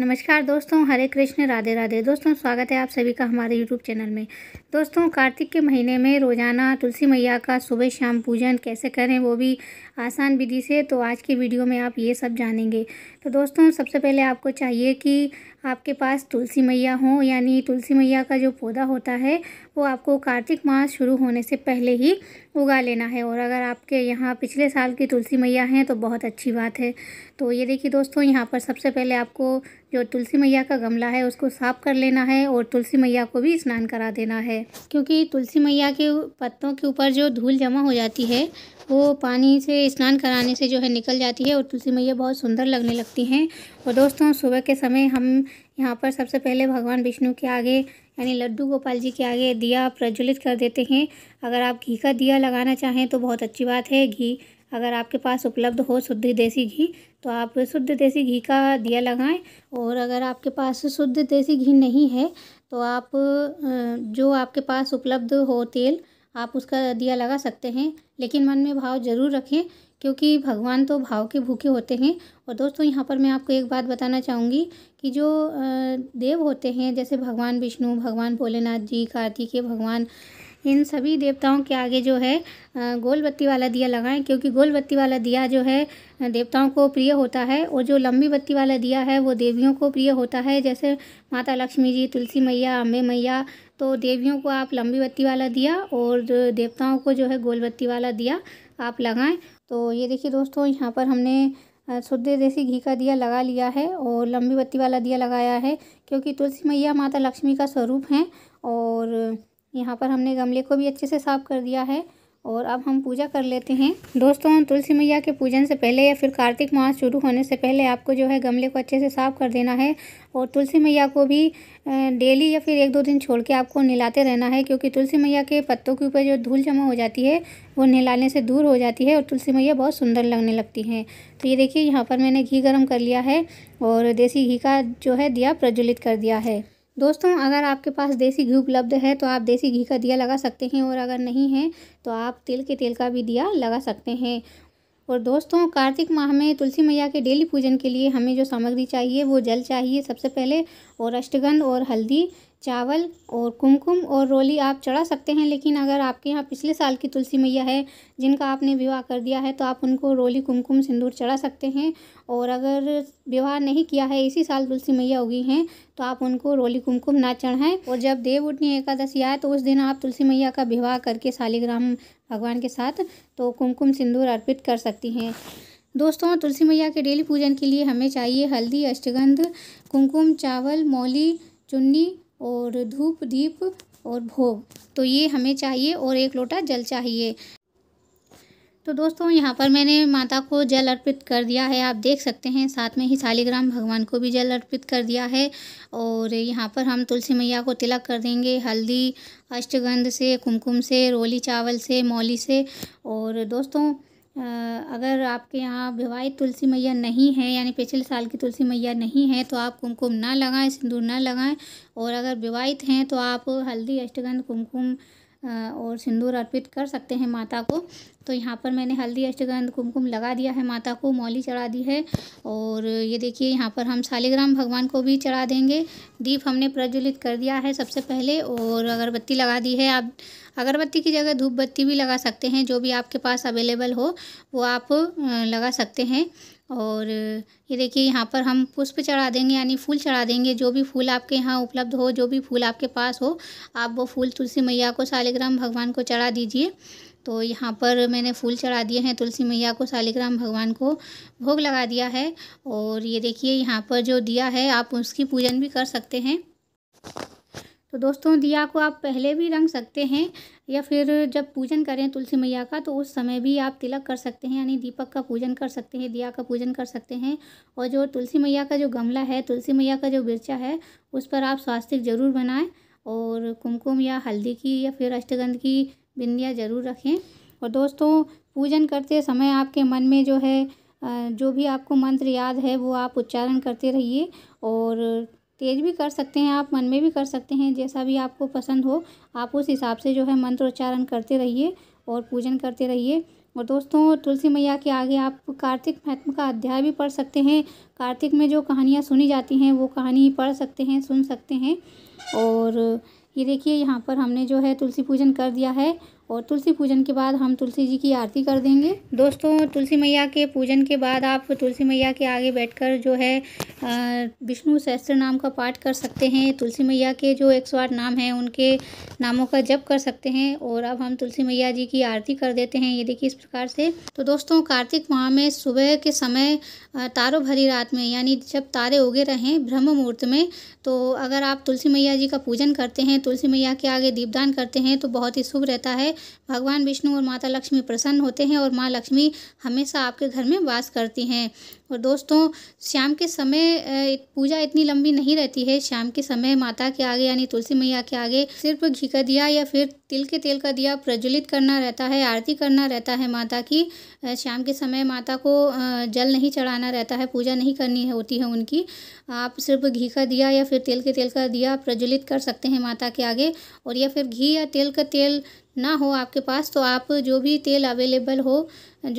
नमस्कार दोस्तों हरे कृष्ण राधे राधे दोस्तों स्वागत है आप सभी का हमारे यूट्यूब चैनल में दोस्तों कार्तिक के महीने में रोज़ाना तुलसी मैया का सुबह शाम पूजन कैसे करें वो भी आसान विधि से तो आज की वीडियो में आप ये सब जानेंगे तो दोस्तों सबसे पहले आपको चाहिए कि आपके पास तुलसी मैया हो यानी तुलसी मैया का जो पौधा होता है वो आपको कार्तिक मास शुरू होने से पहले ही उगा लेना है और अगर आपके यहाँ पिछले साल की तुलसी मैया हैं तो बहुत अच्छी बात है तो ये देखिए दोस्तों यहाँ पर सबसे पहले आपको जो तुलसी मैया का गमला है उसको साफ़ कर लेना है और तुलसी मैया को भी स्नान करा देना है क्योंकि तुलसी मैया के पत्तों के ऊपर जो धूल जमा हो जाती है वो पानी से स्नान कराने से जो है निकल जाती है और तुलसी मैया बहुत सुंदर लगने लगती हैं और दोस्तों सुबह के समय हम यहाँ पर सबसे पहले भगवान विष्णु के आगे यानी लड्डू गोपाल जी के आगे दिया प्रज्वलित कर देते हैं अगर आप घी का दिया लगाना चाहें तो बहुत अच्छी बात है घी अगर आपके पास उपलब्ध हो शुद्ध देसी घी तो आप शुद्ध देसी घी का दिया लगाएं और अगर आपके पास शुद्ध देसी घी नहीं है तो आप जो आपके पास उपलब्ध हो तेल आप उसका दिया लगा सकते हैं लेकिन मन में भाव ज़रूर रखें क्योंकि भगवान तो भाव के भूखे होते हैं और दोस्तों यहाँ पर मैं आपको एक बात बताना चाहूँगी कि जो देव होते हैं जैसे भगवान विष्णु भगवान भोलेनाथ जी कार्तिकेय भगवान इन सभी देवताओं के आगे जो है गोल बत्ती वाला दिया लगाएं क्योंकि गोल बत्ती वाला दिया जो है देवताओं को प्रिय होता है और जो लंबी बत्ती वाला दिया है वो देवियों को प्रिय होता है जैसे माता लक्ष्मी जी तुलसी मैया अम्बे मैया तो देवियों को आप लंबी बत्ती वाला दिया और देवताओं को जो है गोल बत्ती वाला दिया आप लगाएं तो ये देखिए दोस्तों यहाँ पर हमने शुद्ध देसी घी का दिया लगा लिया है और लंबी बत्ती वाला दिया लगाया है क्योंकि तुलसी मैया माता लक्ष्मी का स्वरूप है और यहाँ पर हमने गमले को भी अच्छे से साफ़ कर दिया है और अब हम पूजा कर लेते हैं दोस्तों तुलसी मैया के पूजन से पहले या फिर कार्तिक मास शुरू होने से पहले आपको जो है गमले को अच्छे से साफ़ कर देना है और तुलसी मैया को भी डेली या फिर एक दो दिन छोड़ के आपको नहलाते रहना है क्योंकि तुलसी मैया के पत्तों के ऊपर जो धूल जमा हो जाती है वो नहलाने से दूर हो जाती है और तुलसी मैया बहुत सुंदर लगने लगती हैं तो ये देखिए यहाँ पर मैंने घी गर्म कर लिया है और देसी घी का जो है दिया प्रज्वलित कर दिया है दोस्तों अगर आपके पास देसी घी उपलब्ध है तो आप देसी घी का दिया लगा सकते हैं और अगर नहीं है तो आप तिल के तेल का भी दिया लगा सकते हैं और दोस्तों कार्तिक माह में तुलसी मैया के डेली पूजन के लिए हमें जो सामग्री चाहिए वो जल चाहिए सबसे पहले और अष्टगंध और हल्दी चावल और कुमकुम और रोली आप चढ़ा सकते हैं लेकिन अगर आपके यहाँ पिछले साल की तुलसी मैया है जिनका आपने विवाह कर दिया है तो आप उनको रोली कुमकुम सिंदूर चढ़ा सकते हैं और अगर विवाह नहीं किया है इसी साल तुलसी मैया उगी हैं तो आप उनको रोली कुमकुम ना चढ़ाएं और जब देव उठनी एकादशी आए तो उस दिन आप तुलसी मैया का विवाह करके शालीग्राम भगवान के साथ तो कुमकुम सिंदूर अर्पित कर सकती हैं दोस्तों तुलसी मैया के डेली पूजन के लिए हमें चाहिए हल्दी अष्टगंध कुमकुम चावल मौली चुन्नी और धूप दीप और भोग तो ये हमें चाहिए और एक लोटा जल चाहिए तो दोस्तों यहाँ पर मैंने माता को जल अर्पित कर दिया है आप देख सकते हैं साथ में ही शालिग्राम भगवान को भी जल अर्पित कर दिया है और यहाँ पर हम तुलसी मैया को तिलक कर देंगे हल्दी अष्टगंध से कुमकुम से रोली चावल से मौली से और दोस्तों अगर आपके यहाँ विवाहित तुलसी मैया नहीं है यानी पिछले साल की तुलसी मैया नहीं है तो आप कुमकुम ना लगाएं सिंदूर ना लगाएं और अगर विवाहित हैं तो आप हल्दी अष्टगंध कुमकुम और सिंदूर अर्पित कर सकते हैं माता को तो यहाँ पर मैंने हल्दी अष्टगंध कुमकुम लगा दिया है माता को मौली चढ़ा दी है और ये देखिए यहाँ पर हम शालिग्राम भगवान को भी चढ़ा देंगे दीप हमने प्रज्वलित कर दिया है सबसे पहले और अगरबत्ती लगा दी है आप अगरबत्ती की जगह धूप बत्ती भी लगा सकते हैं जो भी आपके पास अवेलेबल हो वो आप लगा सकते हैं और ये देखिए यहाँ पर हम पुष्प चढ़ा देंगे यानी फूल चढ़ा देंगे जो भी फूल आपके यहाँ उपलब्ध हो जो भी फूल आपके पास हो आप वो फूल तुलसी मैया को शालिग्राम भगवान को चढ़ा दीजिए तो यहाँ पर मैंने फूल चढ़ा दिए हैं तुलसी मैया को शालिग्राम भगवान को भोग लगा दिया है और ये देखिए यहाँ पर जो दिया है आप उसकी पूजन भी कर सकते हैं तो दोस्तों दिया को आप पहले भी रंग सकते हैं या फिर जब पूजन करें तुलसी मैया का तो उस समय भी आप तिलक कर सकते हैं यानी दीपक का पूजन कर सकते हैं दिया का पूजन कर सकते हैं और जो तुलसी मैया का जो गमला है तुलसी मैया का जो बिरचा है उस पर आप स्वास्तिक ज़रूर बनाएँ और कुमकुम या हल्दी की या फिर अष्टगंध की बिंदियाँ ज़रूर रखें और दोस्तों पूजन करते समय आपके मन में जो है जो भी आपको मंत्र याद है वो आप उच्चारण करते रहिए और तेज भी कर सकते हैं आप मन में भी कर सकते हैं जैसा भी आपको पसंद हो आप उस हिसाब से जो है मंत्रोच्चारण करते रहिए और पूजन करते रहिए और दोस्तों तुलसी मैया के आगे आप कार्तिक महत्म का अध्याय भी पढ़ सकते हैं कार्तिक में जो कहानियाँ सुनी जाती हैं वो कहानी पढ़ सकते हैं सुन सकते हैं और ये देखिए यहाँ पर हमने जो है तुलसी पूजन कर दिया है और तुलसी पूजन के बाद हम तुलसी जी की आरती कर देंगे दोस्तों तुलसी मैया के पूजन के बाद आप तुलसी मैया के आगे बैठकर जो है विष्णु सहस्त्र नाम का पाठ कर सकते हैं तुलसी मैया के जो एक नाम हैं उनके नामों का जप कर सकते हैं और अब हम तुलसी मैया जी की आरती कर देते हैं ये देखिए इस प्रकार से तो दोस्तों कार्तिक माह में सुबह के समय तारों भरी रात में यानी जब तारे उगे रहें ब्रह्म मुहूर्त में तो अगर आप तुलसी मैया जी का पूजन करते हैं तुलसी मैया के आगे दीपदान करते हैं तो बहुत ही शुभ रहता है भगवान विष्णु और माता लक्ष्मी प्रसन्न होते हैं और माँ लक्ष्मी हमेशा आपके घर में वास करती हैं और दोस्तों शाम के समय पूजा इतनी लंबी नहीं रहती है शाम के समय माता के आगे यानी तुलसी मैया के आगे सिर्फ घी का दिया या फिर तिल के तेल का दिया प्रज्वलित करना रहता है आरती करना रहता है माता की शाम के समय माता को जल नहीं चढ़ाना रहता है पूजा नहीं करनी होती है उनकी आप सिर्फ घी का दिया या फिर तेल के तेल का दिया प्रज्वलित कर सकते हैं माता के आगे और या फिर घी या तेल का तेल ना हो आपके पास तो आप जो भी तेल अवेलेबल हो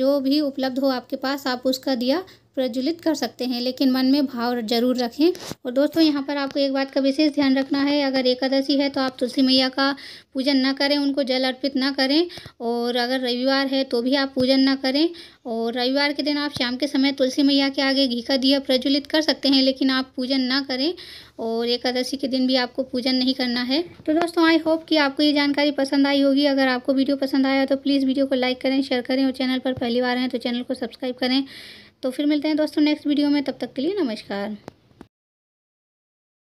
जो भी उपलब्ध हो आपके पास आप उसका दिया प्रज्वलित कर सकते हैं लेकिन मन में भाव जरूर रखें और दोस्तों यहाँ पर आपको एक बात का विशेष ध्यान रखना है अगर एकादशी है तो आप तुलसी मैया का पूजन ना करें उनको जल अर्पित ना करें और अगर रविवार है तो भी आप पूजन ना करें और रविवार के दिन आप शाम के समय तुलसी मैया के आगे घी का दिया प्रज्वलित कर सकते हैं लेकिन आप पूजन ना करें और एकादशी के दिन भी आपको पूजन नहीं करना है तो दोस्तों आई होप कि आपको ये जानकारी पसंद आई होगी अगर आपको वीडियो पसंद आया तो प्लीज़ वीडियो को लाइक करें शेयर करें और चैनल पर पहली बार हैं तो चैनल को सब्सक्राइब करें तो फिर मिलते हैं दोस्तों नेक्स्ट वीडियो में तब तक के लिए नमस्कार